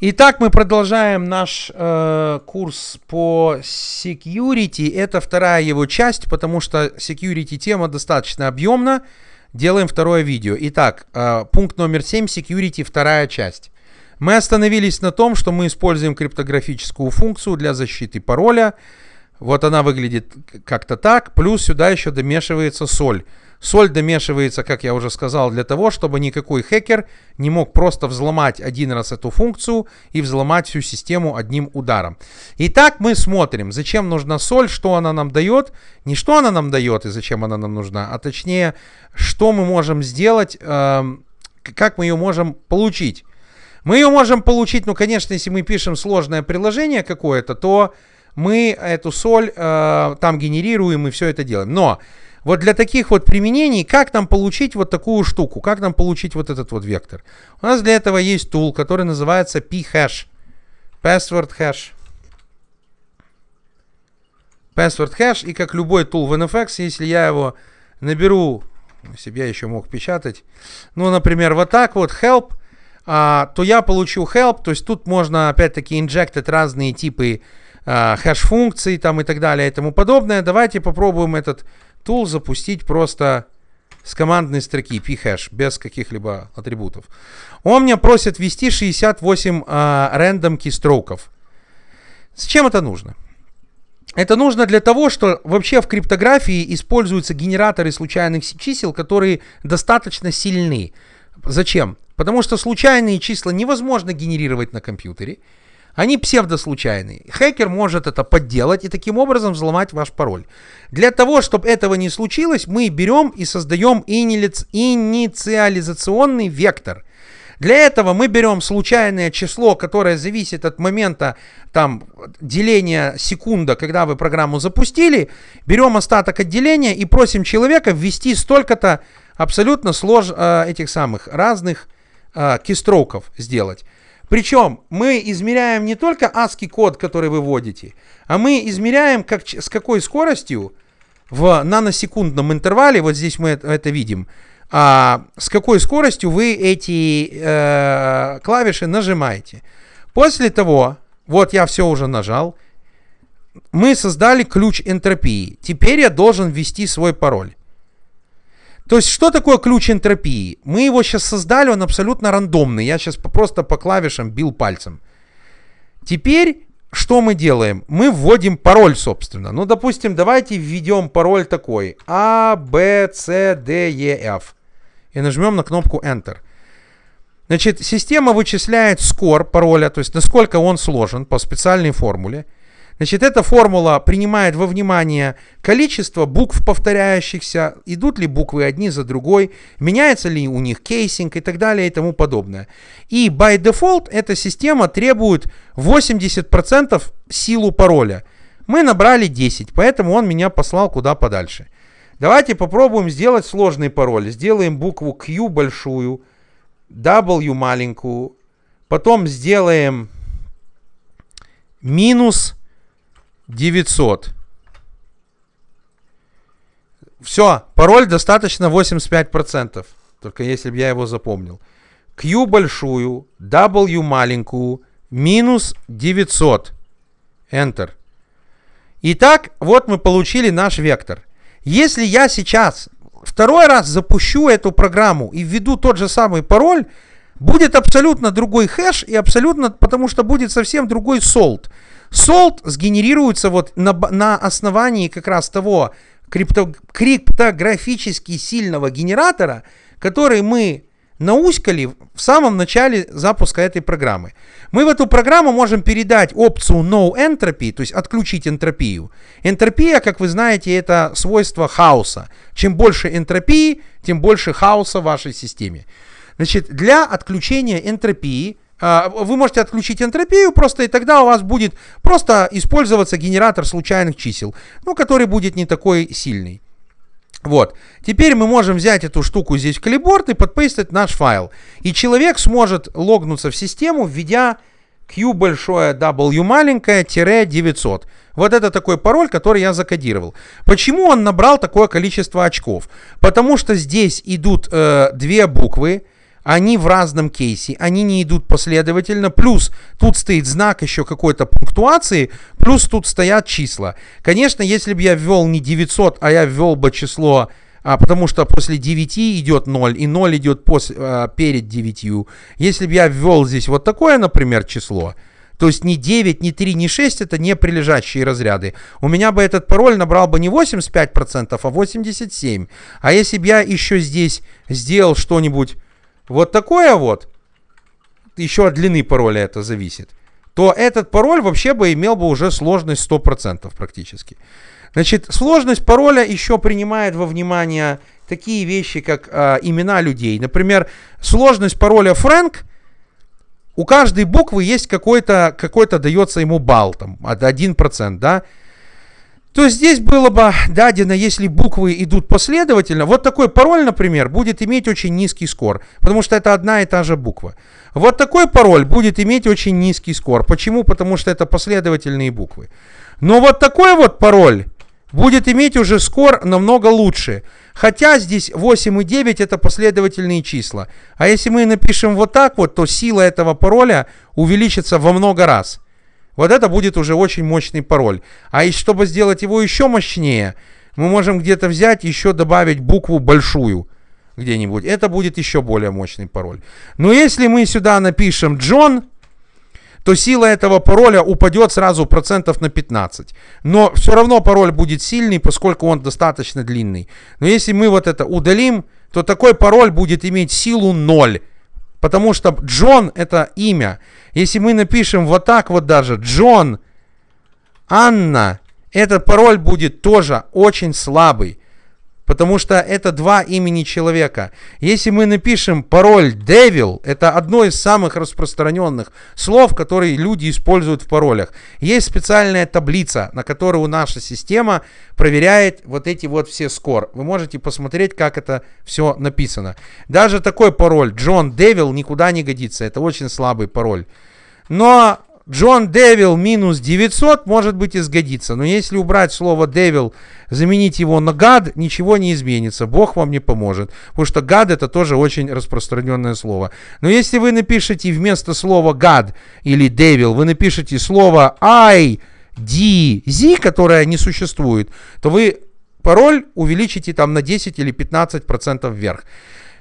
Итак, мы продолжаем наш э, курс по security. Это вторая его часть, потому что security тема достаточно объемна. Делаем второе видео. Итак, э, пункт номер 7, security, вторая часть. Мы остановились на том, что мы используем криптографическую функцию для защиты пароля. Вот она выглядит как-то так. Плюс сюда еще домешивается соль. Соль домешивается, как я уже сказал, для того, чтобы никакой хакер не мог просто взломать один раз эту функцию и взломать всю систему одним ударом. Итак, мы смотрим, зачем нужна соль, что она нам дает, не что она нам дает и зачем она нам нужна, а точнее, что мы можем сделать, эм, как мы ее можем получить. Мы ее можем получить, ну, конечно, если мы пишем сложное приложение какое-то, то мы эту соль э, там генерируем и все это делаем. Но вот для таких вот применений, как нам получить вот такую штуку, как нам получить вот этот вот вектор? У нас для этого есть тул, который называется p-hash, password hash. Password hash, и как любой тул в NFX, если я его наберу, себя еще мог печатать, ну, например, вот так вот, help, а, то я получу help, то есть тут можно опять-таки инжектать разные типы хэш-функций а, там и так далее и тому подобное. Давайте попробуем этот тул запустить просто с командной строки p без каких-либо атрибутов. Он меня просит ввести 68 э, рандом кистроков. Зачем это нужно? Это нужно для того, что вообще в криптографии используются генераторы случайных чисел, которые достаточно сильны. Зачем? Потому что случайные числа невозможно генерировать на компьютере. Они псевдослучайные. Хакер может это подделать и таким образом взломать ваш пароль. Для того, чтобы этого не случилось, мы берем и создаем инициализационный вектор. Для этого мы берем случайное число, которое зависит от момента там, деления секунда, когда вы программу запустили, берем остаток отделения и просим человека ввести столько-то абсолютно слож, э, этих самых разных э, кистроков сделать. Причем мы измеряем не только ASCII код, который вы вводите, а мы измеряем как, с какой скоростью в наносекундном интервале, вот здесь мы это, это видим, а, с какой скоростью вы эти э, клавиши нажимаете. После того, вот я все уже нажал, мы создали ключ энтропии. Теперь я должен ввести свой пароль. То есть, что такое ключ энтропии? Мы его сейчас создали, он абсолютно рандомный. Я сейчас просто по клавишам бил пальцем. Теперь что мы делаем? Мы вводим пароль, собственно. Ну, допустим, давайте введем пароль такой. А, Б, С, Д, Е, Ф. И нажмем на кнопку Enter. Значит, система вычисляет скор пароля, то есть насколько он сложен по специальной формуле. Значит, эта формула принимает во внимание количество букв повторяющихся, идут ли буквы одни за другой, меняется ли у них кейсинг и так далее и тому подобное. И by default эта система требует 80% силу пароля. Мы набрали 10, поэтому он меня послал куда подальше. Давайте попробуем сделать сложный пароль. Сделаем букву Q большую, W маленькую, потом сделаем минус 900. Все, пароль достаточно 85%. Только если бы я его запомнил. Q большую, W маленькую, минус 900. Enter. Итак, вот мы получили наш вектор. Если я сейчас второй раз запущу эту программу и введу тот же самый пароль, будет абсолютно другой хэш и абсолютно, потому что будет совсем другой солд. Солт сгенерируется вот на, на основании как раз того крипто, криптографически сильного генератора, который мы науськали в самом начале запуска этой программы. Мы в эту программу можем передать опцию No Entropy, то есть отключить энтропию. Энтропия, как вы знаете, это свойство хаоса. Чем больше энтропии, тем больше хаоса в вашей системе. Значит, для отключения энтропии а, вы можете отключить энтропию просто, и тогда у вас будет просто использоваться генератор случайных чисел, ну, который будет не такой сильный. Вот. Теперь мы можем взять эту штуку здесь в клипборд и подпейстить наш файл. И человек сможет логнуться в систему, введя Q большое, W маленькое, тире 900. Вот это такой пароль, который я закодировал. Почему он набрал такое количество очков? Потому что здесь идут э, две буквы, они в разном кейсе, они не идут последовательно, плюс тут стоит знак еще какой-то пунктуации, плюс тут стоят числа. Конечно, если бы я ввел не 900, а я ввел бы число а, потому что после 9 идет 0, и 0 идет после, а, перед 9. Если бы я ввел здесь вот такое, например, число, то есть не 9, не 3, не 6 это не прилежащие разряды. У меня бы этот пароль набрал бы не 85%, а 87%. А если бы я еще здесь сделал что-нибудь вот такое вот, еще от длины пароля это зависит, то этот пароль вообще бы имел бы уже сложность 100% практически. Значит, сложность пароля еще принимает во внимание такие вещи, как э, имена людей. Например, сложность пароля Фрэнк, у каждой буквы есть какой-то, какой-то дается ему балл, там, 1%, да, то здесь было бы дадено, если буквы идут последовательно, вот такой пароль, например, будет иметь очень низкий скор, потому что это одна и та же буква. Вот такой пароль будет иметь очень низкий скор. Почему? Потому что это последовательные буквы. Но вот такой вот пароль будет иметь уже скор намного лучше. Хотя здесь 8 и 9 это последовательные числа. А если мы напишем вот так вот, то сила этого пароля увеличится во много раз. Вот это будет уже очень мощный пароль. А и чтобы сделать его еще мощнее, мы можем где-то взять, еще добавить букву большую где-нибудь. Это будет еще более мощный пароль. Но если мы сюда напишем Джон, то сила этого пароля упадет сразу процентов на 15. Но все равно пароль будет сильный, поскольку он достаточно длинный. Но если мы вот это удалим, то такой пароль будет иметь силу 0. Потому что Джон это имя. Если мы напишем вот так вот даже, Джон, Анна, этот пароль будет тоже очень слабый. Потому что это два имени человека. Если мы напишем пароль devil, это одно из самых распространенных слов, которые люди используют в паролях. Есть специальная таблица, на которую наша система проверяет вот эти вот все скор. Вы можете посмотреть, как это все написано. Даже такой пароль John Devil никуда не годится. Это очень слабый пароль. Но Джон Девил минус 900, может быть, и сгодится. Но если убрать слово Девил, заменить его на гад, ничего не изменится. Бог вам не поможет. Потому что гад это тоже очень распространенное слово. Но если вы напишете вместо слова гад или Девил, вы напишете слово I, D, Z, которое не существует, то вы пароль увеличите там на 10 или 15% вверх.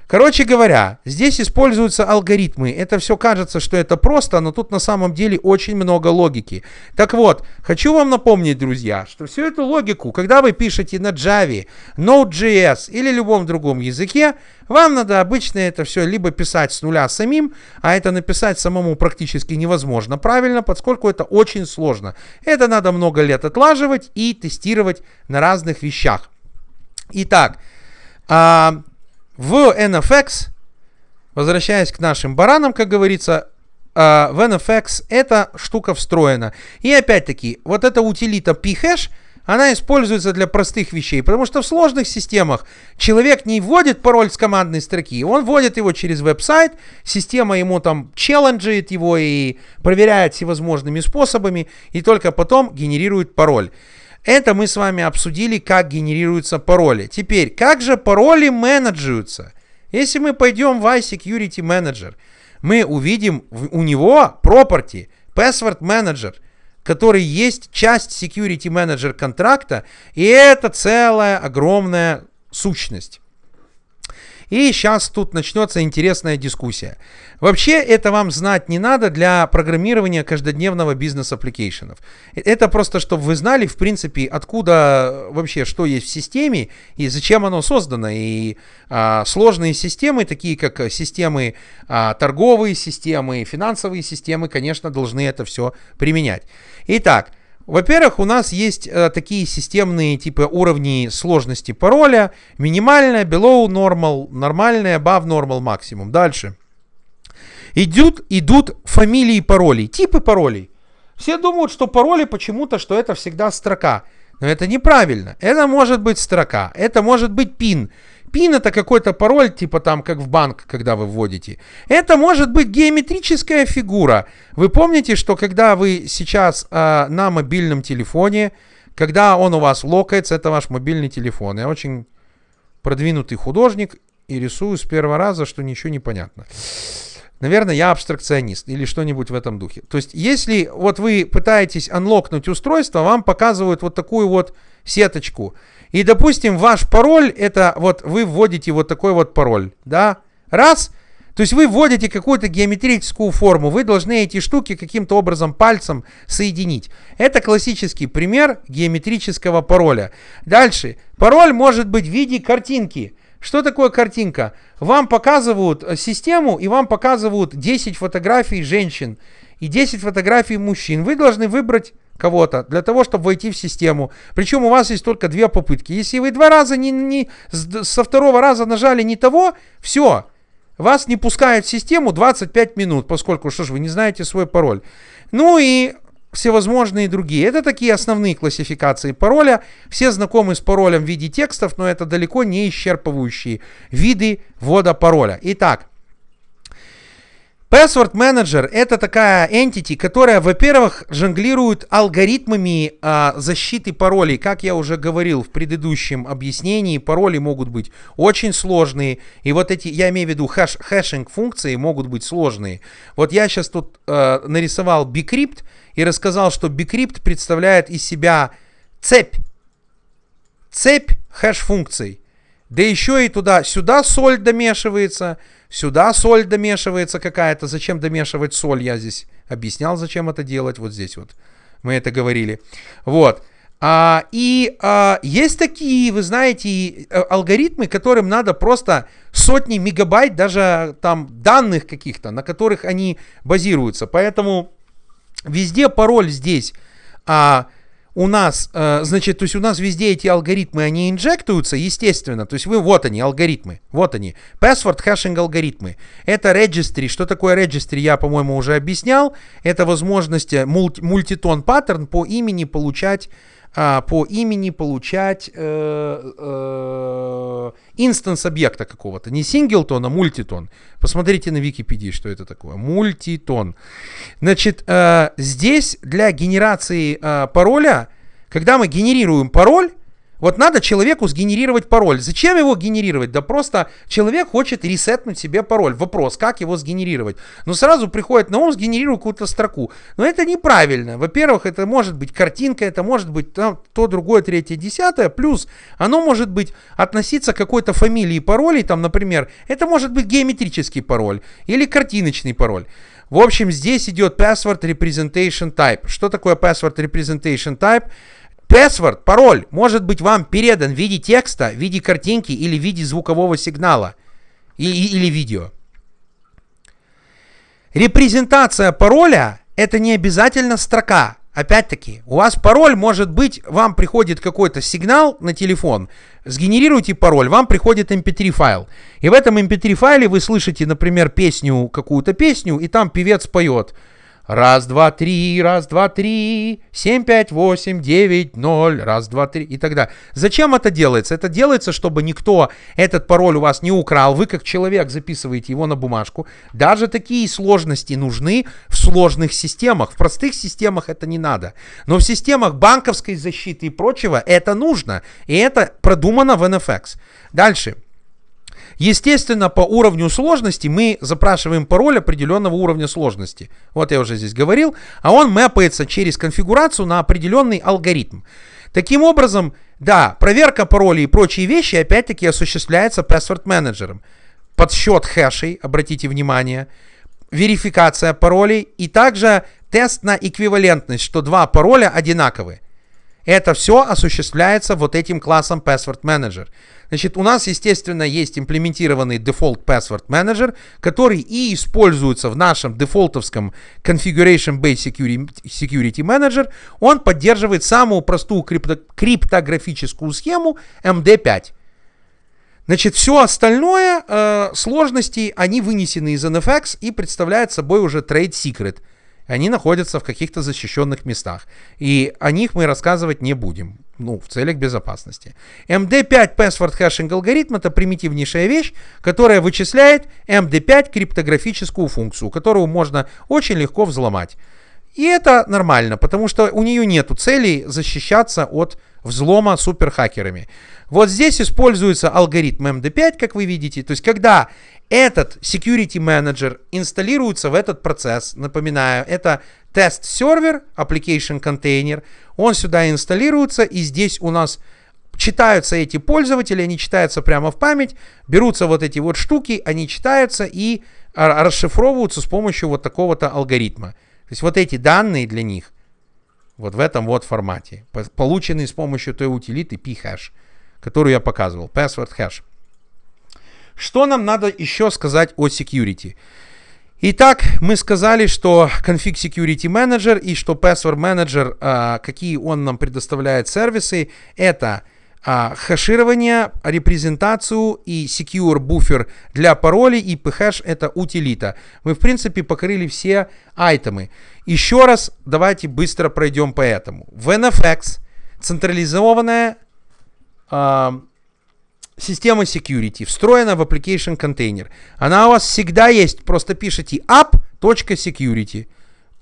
Короче говоря, здесь используются алгоритмы. Это все кажется, что это просто, но тут на самом деле очень много логики. Так вот, хочу вам напомнить, друзья, что всю эту логику, когда вы пишете на Java, Node.js или любом другом языке, вам надо обычно это все либо писать с нуля самим, а это написать самому практически невозможно правильно, поскольку это очень сложно. Это надо много лет отлаживать и тестировать на разных вещах. Итак, а, в NFX, возвращаясь к нашим баранам, как говорится, а, в NFX эта штука встроена. И опять-таки, вот эта утилита phash, она используется для простых вещей, потому что в сложных системах человек не вводит пароль с командной строки, он вводит его через веб-сайт, система ему там челленджит его и проверяет всевозможными способами, и только потом генерирует пароль. Это мы с вами обсудили, как генерируются пароли. Теперь, как же пароли менеджируются? Если мы пойдем в iSecurity Manager, мы увидим у него property, password manager, который есть часть security manager контракта, и это целая огромная сущность. И сейчас тут начнется интересная дискуссия. Вообще это вам знать не надо для программирования каждодневного бизнес-аппликейшенов. Это просто, чтобы вы знали, в принципе, откуда э, вообще что есть в системе и зачем оно создано. И а, сложные системы, такие как системы а, торговые, системы финансовые системы, конечно, должны это все применять. Итак, во-первых, у нас есть э, такие системные типы уровней сложности пароля. Минимальная, below normal, нормальная, above normal, максимум. Дальше. Идут, идут фамилии паролей, типы паролей. Все думают, что пароли почему-то, что это всегда строка. Но это неправильно. Это может быть строка, это может быть пин, пин это какой-то пароль, типа там как в банк, когда вы вводите. Это может быть геометрическая фигура. Вы помните, что когда вы сейчас э, на мобильном телефоне, когда он у вас локается, это ваш мобильный телефон. Я очень продвинутый художник и рисую с первого раза, что ничего не понятно. Наверное, я абстракционист или что-нибудь в этом духе. То есть, если вот вы пытаетесь анлокнуть устройство, вам показывают вот такую вот сеточку. И, допустим, ваш пароль это вот вы вводите вот такой вот пароль, да? Раз. То есть вы вводите какую-то геометрическую форму, вы должны эти штуки каким-то образом пальцем соединить. Это классический пример геометрического пароля. Дальше. Пароль может быть в виде картинки. Что такое картинка? Вам показывают э, систему и вам показывают 10 фотографий женщин и 10 фотографий мужчин. Вы должны выбрать кого-то для того, чтобы войти в систему. Причем у вас есть только две попытки. Если вы два раза не, не, со второго раза нажали не того, все, вас не пускают в систему 25 минут, поскольку, что ж, вы не знаете свой пароль. Ну и всевозможные другие. Это такие основные классификации пароля. Все знакомы с паролем в виде текстов, но это далеко не исчерпывающие виды ввода пароля. Итак, Password Manager это такая entity, которая, во-первых, жонглирует алгоритмами а, защиты паролей. Как я уже говорил в предыдущем объяснении, пароли могут быть очень сложные. И вот эти, я имею в виду хэш, хэшинг функции могут быть сложные. Вот я сейчас тут а, нарисовал Bcrypt и рассказал, что Bcrypt представляет из себя цепь. Цепь хэш функций. Да еще и туда-сюда соль домешивается – Сюда соль домешивается какая-то. Зачем домешивать соль? Я здесь объяснял, зачем это делать. Вот здесь вот мы это говорили. Вот. А, и а, есть такие, вы знаете, э, алгоритмы, которым надо просто сотни мегабайт даже а, там данных каких-то, на которых они базируются. Поэтому везде пароль здесь а, у нас, э, значит, то есть у нас везде эти алгоритмы, они инжектуются, естественно. То есть вы, вот они, алгоритмы, вот они. Password хэшинг алгоритмы. Это registry. Что такое registry, я, по-моему, уже объяснял. Это возможность э, мульти, мультитон паттерн по имени получать а, по имени получать э, э, инстанс объекта какого-то. Не синглтон, а мультитон. Посмотрите на Википедии, что это такое. Мультитон. Значит, э, здесь для генерации пароля, когда мы генерируем пароль, вот надо человеку сгенерировать пароль. Зачем его генерировать? Да просто человек хочет ресетнуть себе пароль. Вопрос, как его сгенерировать? Ну сразу приходит на ум, сгенерирую какую-то строку. Но это неправильно. Во-первых, это может быть картинка, это может быть то, то другое, третье, десятое. Плюс оно может быть относиться к какой-то фамилии паролей. Там, например, это может быть геометрический пароль или картиночный пароль. В общем, здесь идет password representation type. Что такое password representation type? Password, пароль, может быть вам передан в виде текста, в виде картинки или в виде звукового сигнала или, или видео. Репрезентация пароля – это не обязательно строка. Опять-таки, у вас пароль может быть, вам приходит какой-то сигнал на телефон, сгенерируйте пароль, вам приходит mp3 эм файл. И в этом mp3 эм файле вы слышите, например, песню, какую-то песню, и там певец поет – Раз, два, три, раз, два, три, семь, пять, восемь, девять, ноль, раз, два, три и так далее. Зачем это делается? Это делается, чтобы никто этот пароль у вас не украл. Вы как человек записываете его на бумажку. Даже такие сложности нужны в сложных системах. В простых системах это не надо. Но в системах банковской защиты и прочего это нужно. И это продумано в NFX. Дальше. Естественно, по уровню сложности мы запрашиваем пароль определенного уровня сложности. Вот я уже здесь говорил. А он мэпается через конфигурацию на определенный алгоритм. Таким образом, да, проверка паролей и прочие вещи опять-таки осуществляется password менеджером. Подсчет хэшей, обратите внимание, верификация паролей и также тест на эквивалентность, что два пароля одинаковые. Это все осуществляется вот этим классом Password Manager. Значит, у нас, естественно, есть имплементированный default Password Manager, который и используется в нашем дефолтовском Configuration Based Security Manager. Он поддерживает самую простую крипто криптографическую схему MD5. Значит, все остальное, э, сложности, они вынесены из NFX и представляют собой уже Trade Secret – они находятся в каких-то защищенных местах. И о них мы рассказывать не будем. Ну, в целях безопасности. MD5 Password Hashing алгоритм это примитивнейшая вещь, которая вычисляет MD5 криптографическую функцию, которую можно очень легко взломать. И это нормально, потому что у нее нет целей защищаться от взлома суперхакерами. Вот здесь используется алгоритм MD5, как вы видите. То есть, когда этот security manager инсталируется в этот процесс. Напоминаю, это тест-сервер, application container, Он сюда инсталируется, и здесь у нас читаются эти пользователи, они читаются прямо в память, берутся вот эти вот штуки, они читаются и расшифровываются с помощью вот такого-то алгоритма. То есть вот эти данные для них вот в этом вот формате, полученные с помощью той утилиты phash, которую я показывал, password hash. Что нам надо еще сказать о security? Итак, мы сказали, что Config Security Manager и что Password Manager, а, какие он нам предоставляет сервисы, это а, хеширование, репрезентацию и secure buffer для паролей и phash это утилита. Мы в принципе покрыли все айтемы. Еще раз давайте быстро пройдем по этому. VNFX централизованная а, система security встроена в application container. Она у вас всегда есть. Просто пишите app.security.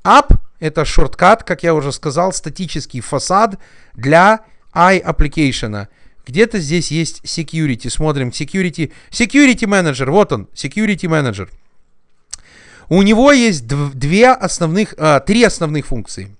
App – это шорткат, как я уже сказал, статический фасад для i-application. Где-то здесь есть security. Смотрим security. Security manager. Вот он, security manager. У него есть две основных, а, три основных функции.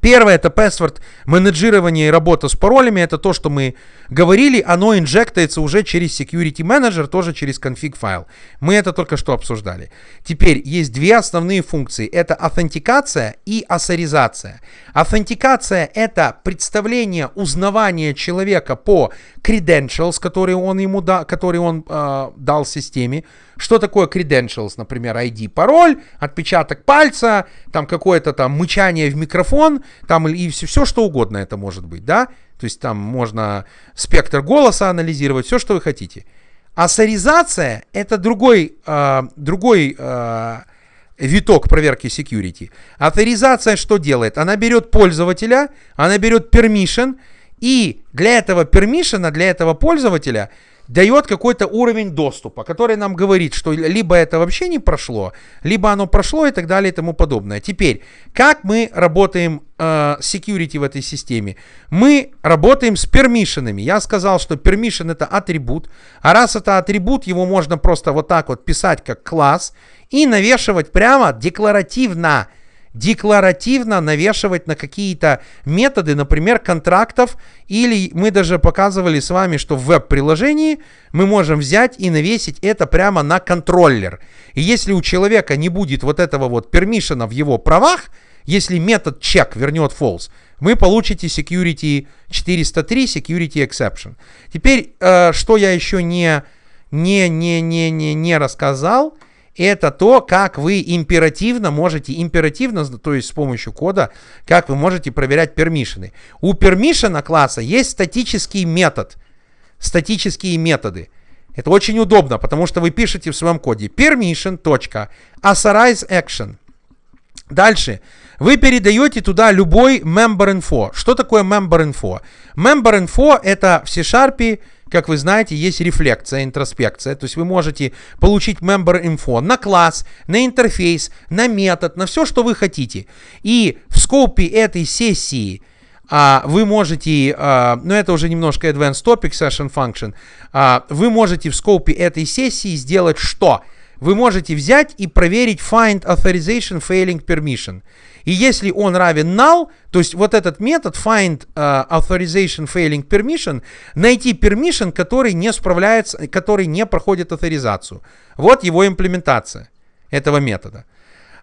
Первое это password менеджирование и работа с паролями. Это то, что мы говорили. Оно инжектается уже через security manager, тоже через конфиг файл. Мы это только что обсуждали. Теперь есть две основные функции. Это аутентикация и ассоризация. Аутентикация это представление, узнавание человека по credentials, которые он ему да, которые он э, дал системе что такое credentials, например, ID, пароль, отпечаток пальца, там какое-то там мычание в микрофон, там и все, все что угодно это может быть, да? То есть там можно спектр голоса анализировать, все, что вы хотите. Ассоризация это другой, э, другой э, виток проверки security. Авторизация что делает? Она берет пользователя, она берет permission, и для этого пермишена, для этого пользователя дает какой-то уровень доступа, который нам говорит, что либо это вообще не прошло, либо оно прошло и так далее и тому подобное. Теперь, как мы работаем э, security в этой системе? Мы работаем с пермишенами. Я сказал, что permission это атрибут, а раз это атрибут, его можно просто вот так вот писать как класс и навешивать прямо декларативно – декларативно навешивать на какие-то методы, например, контрактов, или мы даже показывали с вами, что в веб-приложении мы можем взять и навесить это прямо на контроллер. И если у человека не будет вот этого вот пермишена в его правах, если метод check вернет false, вы получите security 403, security exception. Теперь, э, что я еще не, не, не, не, не, не рассказал – это то, как вы императивно можете, императивно, то есть с помощью кода, как вы можете проверять пермишины. У пермишина класса есть статический метод, статические методы. Это очень удобно, потому что вы пишете в своем коде permission. Authorize action. Дальше. Вы передаете туда любой member info. Что такое member info? Member info это в C-Sharp как вы знаете, есть рефлекция, интроспекция. То есть вы можете получить member info на класс, на интерфейс, на метод, на все, что вы хотите. И в скопе этой сессии а, вы можете, а, ну это уже немножко advanced topic session function, а, вы можете в скопе этой сессии сделать что? Вы можете взять и проверить find authorization failing permission. И если он равен null, то есть вот этот метод find uh, authorization failing permission, найти permission, который не справляется, который не проходит авторизацию. Вот его имплементация этого метода.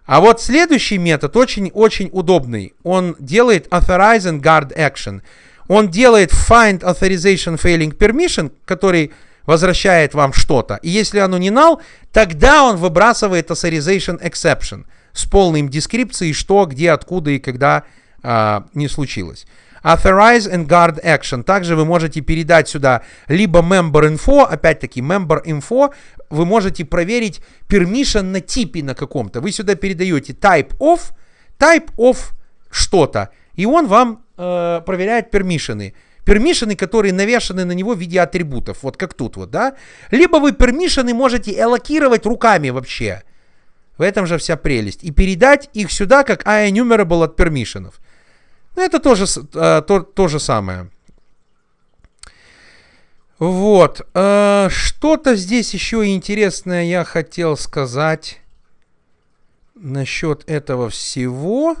А вот следующий метод очень-очень удобный. Он делает authorize and guard action. Он делает find authorization failing permission, который возвращает вам что-то. И если оно не null, тогда он выбрасывает authorization exception – с полной дескрипцией, что, где, откуда и когда э, не случилось. Authorize and Guard Action. Также вы можете передать сюда либо Member Info, опять-таки Member Info, вы можете проверить permission на типе на каком-то. Вы сюда передаете Type of, Type of что-то, и он вам э, проверяет пермишины. Пермишины, которые навешаны на него в виде атрибутов, вот как тут вот, да? Либо вы пермишины можете элокировать руками вообще. В этом же вся прелесть. И передать их сюда, как IEnumerable от пермишенов. Ну, это тоже а, то, то же самое. Вот. А, что-то здесь еще интересное я хотел сказать насчет этого всего.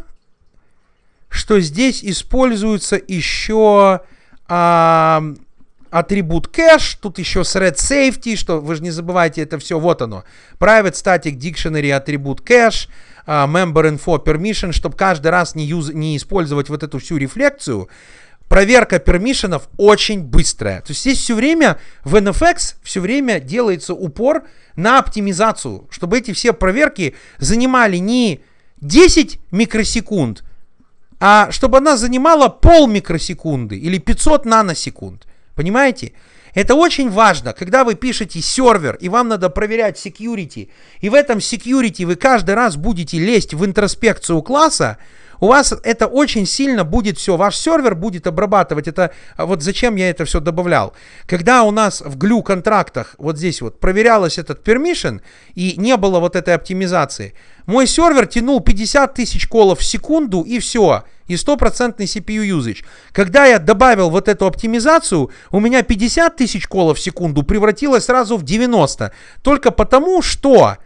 Что здесь используется еще... А, атрибут кэш, тут еще thread safety, что вы же не забывайте это все, вот оно. Private static dictionary атрибут кэш, а, member info permission, чтобы каждый раз не, юз, не использовать вот эту всю рефлекцию. Проверка пермишенов очень быстрая. То есть здесь все время в NFX все время делается упор на оптимизацию, чтобы эти все проверки занимали не 10 микросекунд, а чтобы она занимала пол микросекунды или 500 наносекунд. Понимаете? Это очень важно, когда вы пишете сервер, и вам надо проверять security, и в этом security вы каждый раз будете лезть в интроспекцию класса, у вас это очень сильно будет все, ваш сервер будет обрабатывать это, а, вот зачем я это все добавлял. Когда у нас в глю контрактах вот здесь вот проверялось этот permission и не было вот этой оптимизации, мой сервер тянул 50 тысяч колов в секунду и все, и стопроцентный CPU usage. Когда я добавил вот эту оптимизацию, у меня 50 тысяч колов в секунду превратилось сразу в 90. Только потому, что...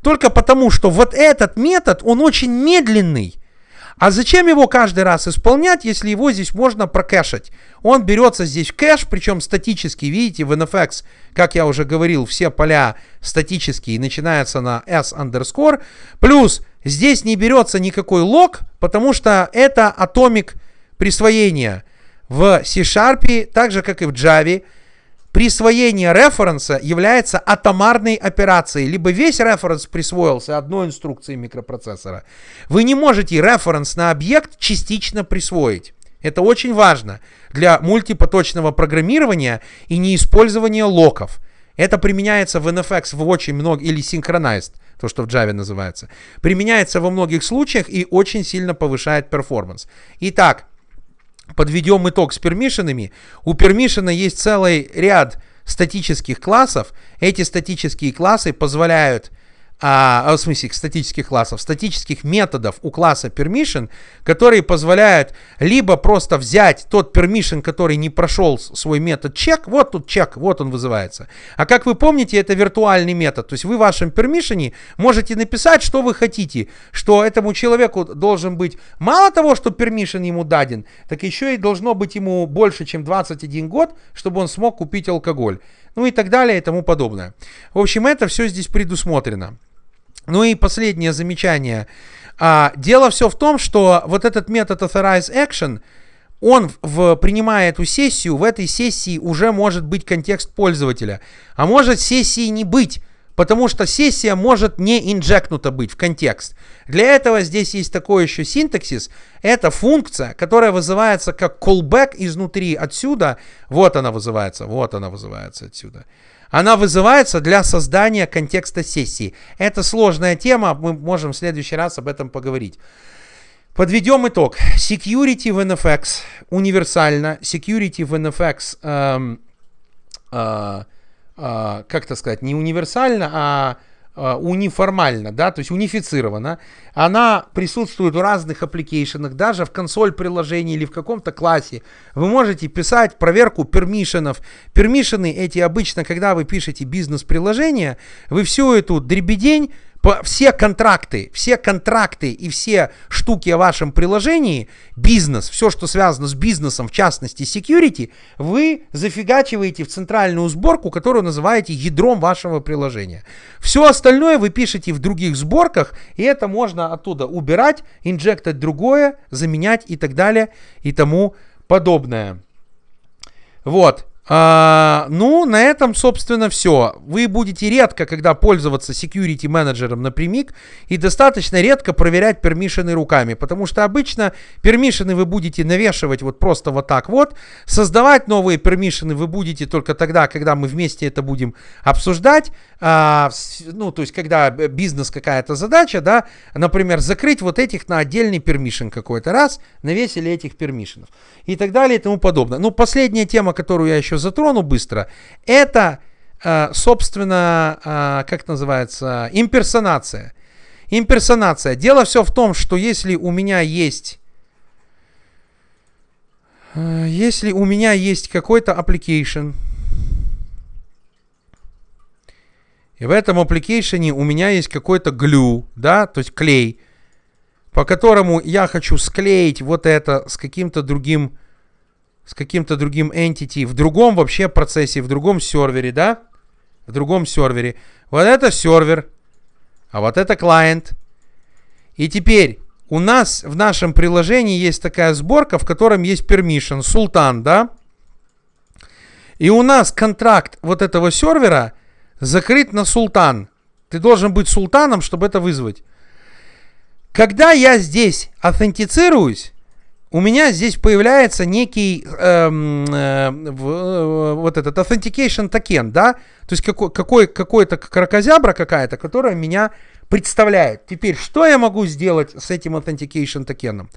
Только потому, что вот этот метод, он очень медленный. А зачем его каждый раз исполнять, если его здесь можно прокэшить? Он берется здесь в кэш, причем статически, видите, в NFX, как я уже говорил, все поля статические, и начинается на S underscore. Плюс здесь не берется никакой лог, потому что это атомик присвоения в C-Sharp, так же как и в Java, присвоение референса является атомарной операцией. Либо весь референс присвоился одной инструкции микропроцессора. Вы не можете референс на объект частично присвоить. Это очень важно для мультипоточного программирования и неиспользования локов. Это применяется в NFX в очень много, или Synchronized, то, что в Java называется. Применяется во многих случаях и очень сильно повышает перформанс. Итак, подведем итог с пермишенами. У пермишена есть целый ряд статических классов. Эти статические классы позволяют а, а, в смысле, статических классов, статических методов у класса permission, которые позволяют либо просто взять тот permission, который не прошел свой метод чек, вот тут чек, вот он вызывается. А как вы помните, это виртуальный метод, то есть вы в вашем permission можете написать, что вы хотите, что этому человеку должен быть мало того, что permission ему даден, так еще и должно быть ему больше, чем 21 год, чтобы он смог купить алкоголь. Ну и так далее и тому подобное. В общем, это все здесь предусмотрено. Ну и последнее замечание. А, дело все в том, что вот этот метод Authorize Action, он в, в, принимая эту сессию, в этой сессии уже может быть контекст пользователя. А может сессии не быть, потому что сессия может не инжекнута быть в контекст. Для этого здесь есть такой еще синтаксис. Это функция, которая вызывается как callback изнутри отсюда. Вот она вызывается, вот она вызывается отсюда. Она вызывается для создания контекста сессии. Это сложная тема, мы можем в следующий раз об этом поговорить. Подведем итог. Security в NFX универсально. Security в NFX, эм, э, э, как это сказать, не универсально, а Э, униформально, да, то есть унифицирована. Она присутствует в разных аппликейшенах, даже в консоль приложении или в каком-то классе. Вы можете писать проверку пермишенов. Пермишены эти обычно, когда вы пишете бизнес-приложение, вы всю эту дребедень по, все контракты, все контракты и все штуки о вашем приложении, бизнес, все, что связано с бизнесом, в частности security, вы зафигачиваете в центральную сборку, которую называете ядром вашего приложения. Все остальное вы пишете в других сборках, и это можно оттуда убирать, инжектать другое, заменять и так далее и тому подобное. Вот. А, ну, на этом, собственно, все. Вы будете редко, когда пользоваться security менеджером напрямик, и достаточно редко проверять пермишины руками, потому что обычно пермишины вы будете навешивать вот просто вот так вот. Создавать новые пермишины вы будете только тогда, когда мы вместе это будем обсуждать. А, ну, то есть, когда бизнес какая-то задача, да, например, закрыть вот этих на отдельный пермишин какой-то раз, навесили этих пермишинов и так далее и тому подобное. Ну, последняя тема, которую я еще затрону быстро, это, э, собственно, э, как называется, имперсонация. Имперсонация. Дело все в том, что если у меня есть... Э, если у меня есть какой-то application, и в этом application у меня есть какой-то глю, да, то есть клей, по которому я хочу склеить вот это с каким-то другим с каким-то другим entity в другом вообще процессе, в другом сервере, да? В другом сервере. Вот это сервер, а вот это клиент. И теперь у нас в нашем приложении есть такая сборка, в котором есть permission, султан, да? И у нас контракт вот этого сервера закрыт на султан. Ты должен быть султаном, чтобы это вызвать. Когда я здесь аутентицируюсь, у меня здесь появляется некий эм, э, э, вот этот authentication токен, да, то есть какой, какой, какой-то крокозябра какая-то, которая меня представляет. Теперь, что я могу сделать с этим authentication токеном?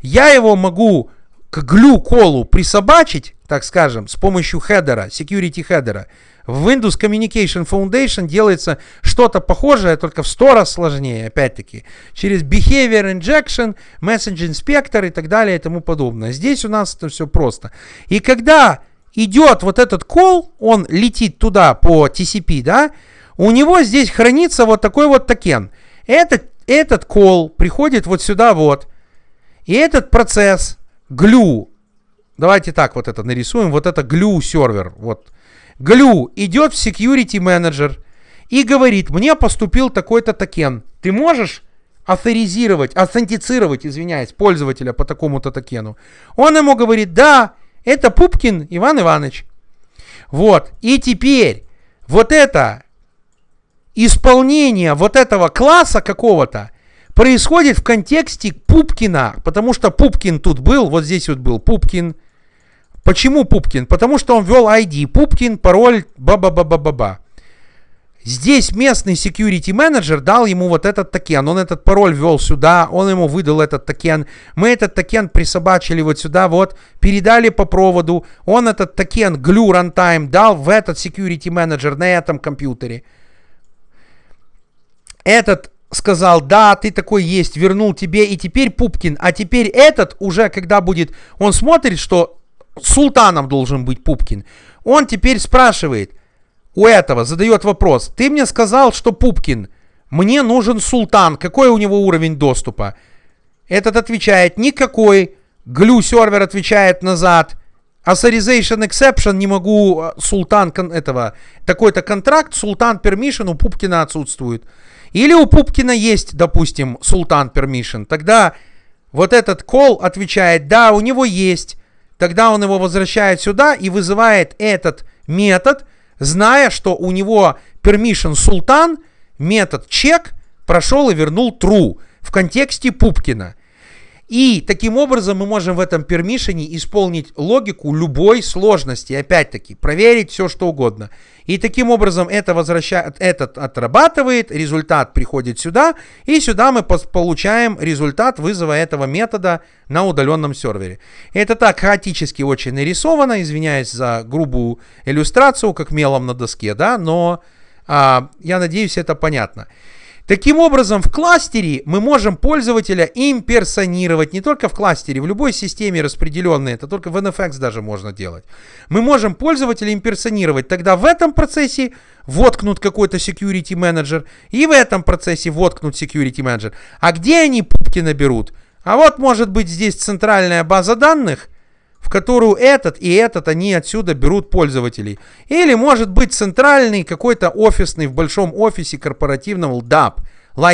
Я его могу к глю-колу присобачить так скажем, с помощью хедера, security хедера. В Windows Communication Foundation делается что-то похожее, только в 100 раз сложнее, опять-таки. Через Behavior Injection, Message Inspector и так далее и тому подобное. Здесь у нас это все просто. И когда идет вот этот call, он летит туда по TCP, да, у него здесь хранится вот такой вот токен. Этот, этот call приходит вот сюда вот. И этот процесс, Glue давайте так вот это нарисуем. Вот это глю сервер. Вот. Глю идет в security менеджер и говорит, мне поступил такой-то токен. Ты можешь авторизировать, аутентицировать, извиняюсь, пользователя по такому-то токену? Он ему говорит, да, это Пупкин Иван Иванович. Вот. И теперь вот это исполнение вот этого класса какого-то происходит в контексте Пупкина, потому что Пупкин тут был, вот здесь вот был Пупкин – Почему Пупкин? Потому что он ввел ID. Пупкин, пароль, ба-ба-ба-ба-ба-ба. Здесь местный security менеджер дал ему вот этот токен. Он этот пароль ввел сюда, он ему выдал этот токен. Мы этот токен присобачили вот сюда, вот, передали по проводу. Он этот токен glue runtime дал в этот security менеджер на этом компьютере. Этот сказал, да, ты такой есть, вернул тебе, и теперь Пупкин. А теперь этот уже, когда будет, он смотрит, что султаном должен быть Пупкин. Он теперь спрашивает у этого, задает вопрос. Ты мне сказал, что Пупкин, мне нужен султан. Какой у него уровень доступа? Этот отвечает, никакой. Глю сервер отвечает назад. Authorization exception, не могу, а, султан этого, такой-то контракт, султан permission у Пупкина отсутствует. Или у Пупкина есть, допустим, султан permission, тогда вот этот кол отвечает, да, у него есть, тогда он его возвращает сюда и вызывает этот метод, зная, что у него permission султан, метод чек прошел и вернул true в контексте Пупкина. И таким образом мы можем в этом пермишене исполнить логику любой сложности. Опять-таки, проверить все, что угодно. И таким образом это возвращает, этот отрабатывает, результат приходит сюда, и сюда мы получаем результат вызова этого метода на удаленном сервере. Это так хаотически очень нарисовано, извиняюсь за грубую иллюстрацию, как мелом на доске, да, но а, я надеюсь, это понятно. Таким образом, в кластере мы можем пользователя имперсонировать не только в кластере, в любой системе распределенной, это только в NFX даже можно делать. Мы можем пользователя имперсонировать. Тогда в этом процессе воткнут какой-то security manager и в этом процессе воткнут security manager. А где они пупки наберут? А вот может быть здесь центральная база данных – которую этот и этот они отсюда берут пользователей. Или может быть центральный какой-то офисный в большом офисе корпоративном LDAP. А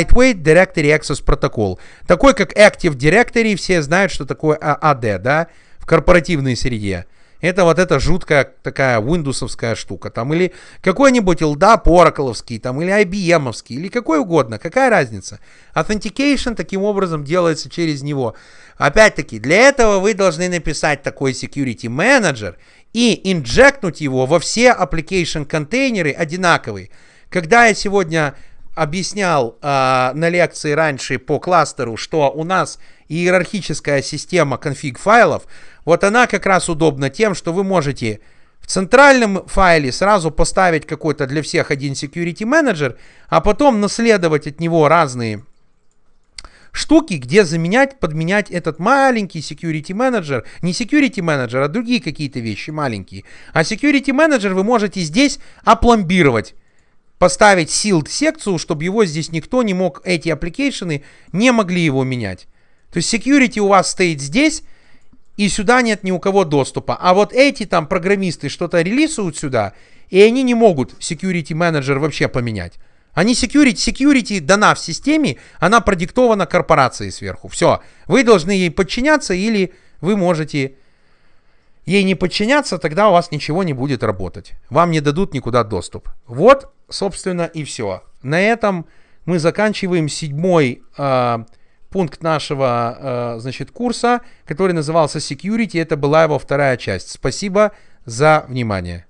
Lightweight Directory Access Protocol. Такой как Active Directory, все знают, что такое AD, а, а, да, в корпоративной среде. Это вот эта жуткая такая Windowsовская штука. Там или какой-нибудь LDAP Oracle'овский, там, или ibm или какой угодно. Какая разница? Authentication таким образом делается через него. Опять-таки, для этого вы должны написать такой security manager и инжектнуть его во все application контейнеры одинаковые. Когда я сегодня объяснял э, на лекции раньше по кластеру, что у нас иерархическая система конфиг файлов, вот она как раз удобна тем, что вы можете в центральном файле сразу поставить какой-то для всех один security manager, а потом наследовать от него разные штуки, где заменять, подменять этот маленький security manager, не security manager, а другие какие-то вещи маленькие. А security manager вы можете здесь опломбировать поставить sealed секцию, чтобы его здесь никто не мог, эти аппликейшены не могли его менять. То есть security у вас стоит здесь, и сюда нет ни у кого доступа. А вот эти там программисты что-то релизуют сюда, и они не могут security manager вообще поменять. Они security, security дана в системе, она продиктована корпорацией сверху. Все, вы должны ей подчиняться или вы можете ей не подчиняться, тогда у вас ничего не будет работать. Вам не дадут никуда доступ. Вот, собственно, и все. На этом мы заканчиваем седьмой э, пункт нашего э, значит, курса, который назывался Security. Это была его вторая часть. Спасибо за внимание.